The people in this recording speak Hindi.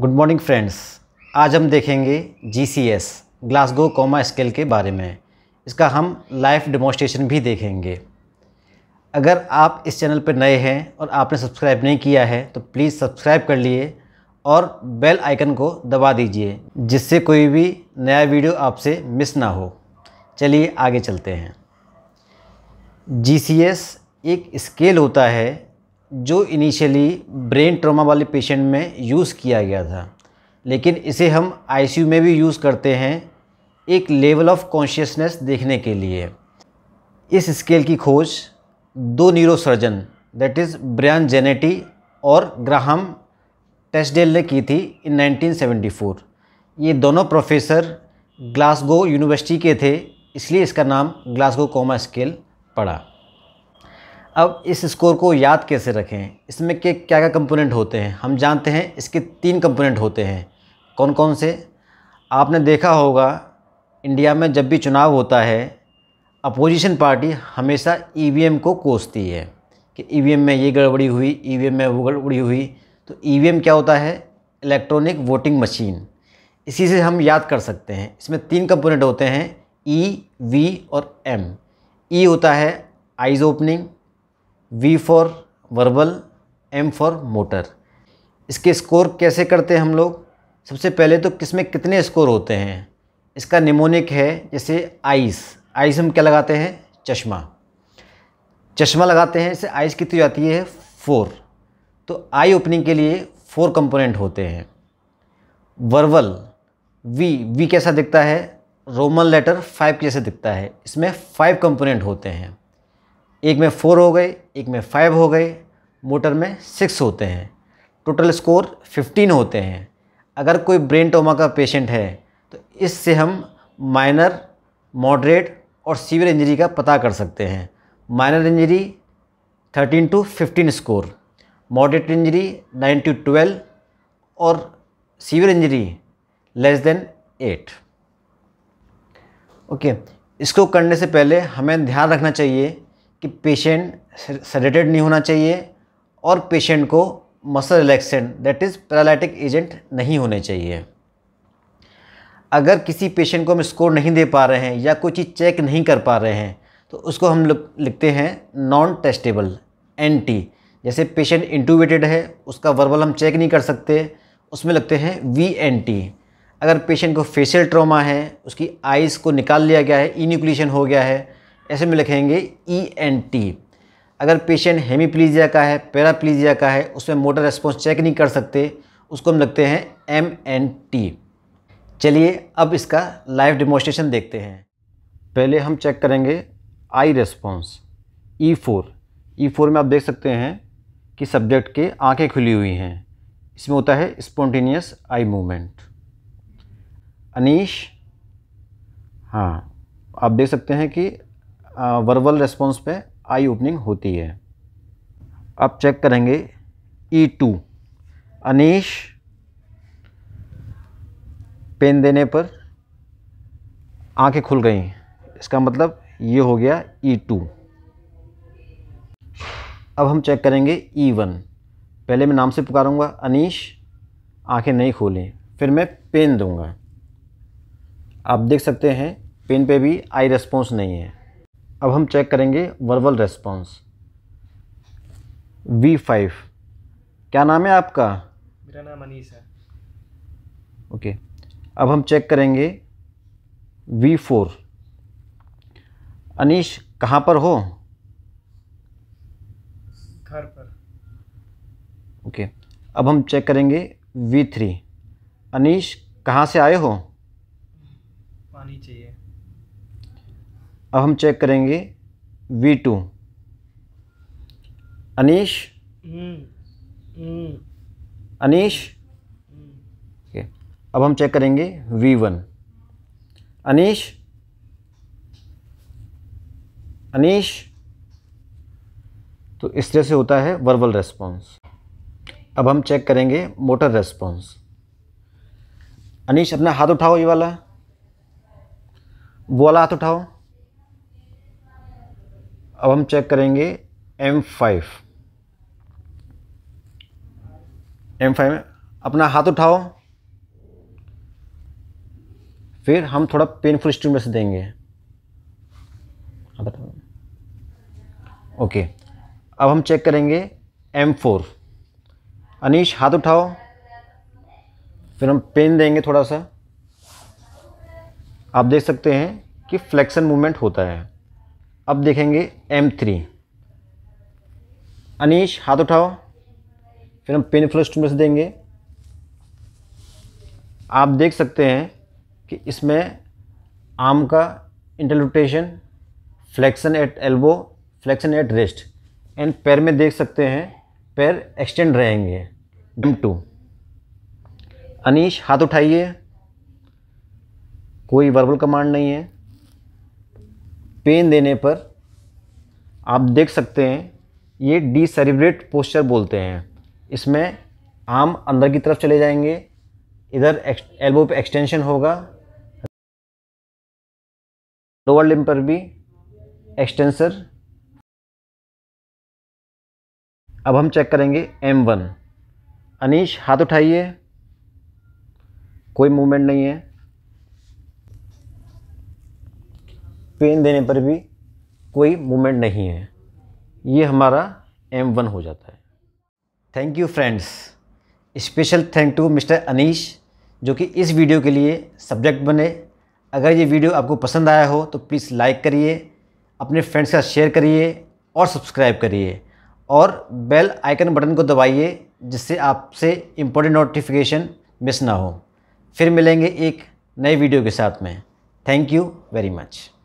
गुड मॉर्निंग फ्रेंड्स आज हम देखेंगे G C S Glasgow coma scale के बारे में इसका हम लाइव डेमोस्ट्रेशन भी देखेंगे अगर आप इस चैनल पर नए हैं और आपने सब्सक्राइब नहीं किया है तो प्लीज़ सब्सक्राइब कर लिए और बेल आइकन को दबा दीजिए जिससे कोई भी नया वीडियो आपसे मिस ना हो चलिए आगे चलते हैं जी सी एस एक स्केल होता है जो इनिशियली ब्रेन ट्रोमा वाले पेशेंट में यूज़ किया गया था लेकिन इसे हम आई में भी यूज़ करते हैं एक लेवल ऑफ कॉन्शियसनेस देखने के लिए इस स्केल की खोज दो neurosurgeon that is Bryan Jennett और ग्राहम टेस्डेल ने की थी इन 1974 ये दोनों प्रोफेसर ग्लासगो यूनिवर्सिटी के थे इसलिए इसका नाम ग्लासगो कोमा स्केल पड़ा अब इस स्कोर को याद कैसे रखें इसमें के क्या क्या कंपोनेंट होते हैं हम जानते हैं इसके तीन कंपोनेंट होते हैं कौन कौन से आपने देखा होगा इंडिया में जब भी चुनाव होता है अपोजिशन पार्टी हमेशा ई को कोसती है कि ई में ये गड़बड़ी हुई ई में वो गड़बड़ी हुई तो ई क्या होता है इलेक्ट्रॉनिक वोटिंग मशीन इसी से हम याद कर सकते हैं इसमें तीन कंपोनेंट होते हैं ई e, वी और एम ई e होता है eyes opening V for verbal M for motor इसके स्कोर कैसे करते हैं हम लोग सबसे पहले तो किस में कितने स्कोर होते हैं इसका निमोनिक है जैसे आइस आइस हम क्या लगाते हैं चश्मा चश्मा लगाते हैं इसे आइस कितनी जाती है फोर तो आई ओपनिंग के लिए फोर कंपोनेंट होते हैं वर्बल वी वी कैसा दिखता है रोमन लेटर फाइव कैसे दिखता है इसमें फाइव कंपोनेंट होते हैं एक में फ़ोर हो गए एक में फाइव हो गए मोटर में सिक्स होते हैं टोटल स्कोर फिफ्टीन होते हैं अगर कोई ब्रेन टोमा का पेशेंट है तो इससे हम माइनर मॉडरेट और सीवियर इंजरी का पता कर सकते हैं minor injury thirteen to fifteen score moderate injury nine to twelve और severe injury less than eight okay इसको करने से पहले हमें ध्यान रखना चाहिए कि पेशेंट सेडेटेड नहीं होना चाहिए और पेशेंट को muscle relaxant that is paralytic agent नहीं होने चाहिए अगर किसी पेशेंट को हम स्कोर नहीं दे पा रहे हैं या कोई चीज़ चेक नहीं कर पा रहे हैं तो उसको हम लिखते हैं नॉन टेस्टेबल एन टी जैसे पेशेंट इंटूबेटेड है उसका वर्बल हम चेक नहीं कर सकते उसमें लगते हैं वी एन टी अगर पेशेंट को फेशियल ट्रॉमा है उसकी आइज़ को निकाल लिया गया है इन्यूक्लेशन हो गया है ऐसे में लिखेंगे ई एन टी अगर पेशेंट हेमीप्लीजिया का है पैराप्लीजिया का है उसमें मोटर रेस्पॉन्स चेक नहीं कर सकते उसको हम लिखते हैं एम एन टी चलिए अब इसका लाइव डिमोस्ट्रेशन देखते हैं पहले हम चेक करेंगे eye response E four E four में आप देख सकते हैं कि सब्जेक्ट के आंखें खुली हुई हैं इसमें होता है स्पॉन्टेनियस आई मूवमेंट अनीश हाँ आप देख सकते हैं कि वर्बल रेस्पॉन्स पे आई ओपनिंग होती है अब चेक करेंगे ई e टू अनीश पेन देने पर आंखें खुल गई इसका मतलब ये हो गया ई e टू अब हम चेक करेंगे ई e वन पहले मैं नाम से पुकारूंगा अनीश आंखें नहीं खोलें फिर मैं पेन दूंगा आप देख सकते हैं पेन पे भी आई रेस्पॉन्स नहीं है अब हम चेक करेंगे वर्बल रेस्पॉन्स वी फाइव क्या नाम है आपका मेरा नाम अनीस है ओके okay. अब हम चेक करेंगे वी फोर अनीश कहाँ पर हो घर पर ओके okay. अब हम चेक करेंगे वी थ्री अनीश कहाँ से आए हो पानी चाहिए अब हम चेक करेंगे वी टू अनीश अनीश अब हम चेक करेंगे वी वन अनीश अनीश तो इस तरह से होता है वर्बल रेस्पॉन्स अब हम चेक करेंगे मोटर रेस्पॉन्स अनीश अपना हाथ उठाओ ये वाला वो वाला हाथ उठाओ अब हम चेक करेंगे एम फाइव एम फाइव में अपना हाथ उठाओ फिर हम थोड़ा पेनफुल स्टिमुलस देंगे ओके अब हम चेक करेंगे एम फोर अनीश हाथ उठाओ फिर हम पेन देंगे थोड़ा सा आप देख सकते हैं कि फ्लेक्शन मूवमेंट होता है अब देखेंगे एम थ्री अनीश हाथ उठाओ फिर हम फ्लो स्टूमर्स देंगे आप देख सकते हैं कि इसमें आर्म का इंटरलुटेशन flexion at elbow flexion at rest and पैर में देख सकते हैं पैर एक्सटेंड रहेंगे एम टू अनीश हाथ उठाइए कोई वर्बल कमांड नहीं है पेन देने पर आप देख सकते हैं ये डी सेरिब्रेट पोस्चर बोलते हैं इसमें आम अंदर की तरफ चले जाएंगे इधर एल्बो पे एक्सटेंशन होगा लोअर लिम पर भी एक्सटेंसर अब हम चेक करेंगे एम वन अनीश हाथ उठाइए कोई मूवमेंट नहीं है पेन देने पर भी कोई मूवमेंट नहीं है ये हमारा एम वन हो जाता है thank you friends special thank to mister Anish जो कि इस वीडियो के लिए सब्जेक्ट बने अगर ये वीडियो आपको पसंद आया हो तो प्लीज़ लाइक करिए अपने फ्रेंड्स के साथ शेयर करिए और सब्सक्राइब करिए और बेल आइकन बटन को दबाइए जिससे आपसे इम्पोर्टेंट नोटिफिकेशन मिस ना हो फिर मिलेंगे एक नए वीडियो के साथ में थैंक यू वेरी मच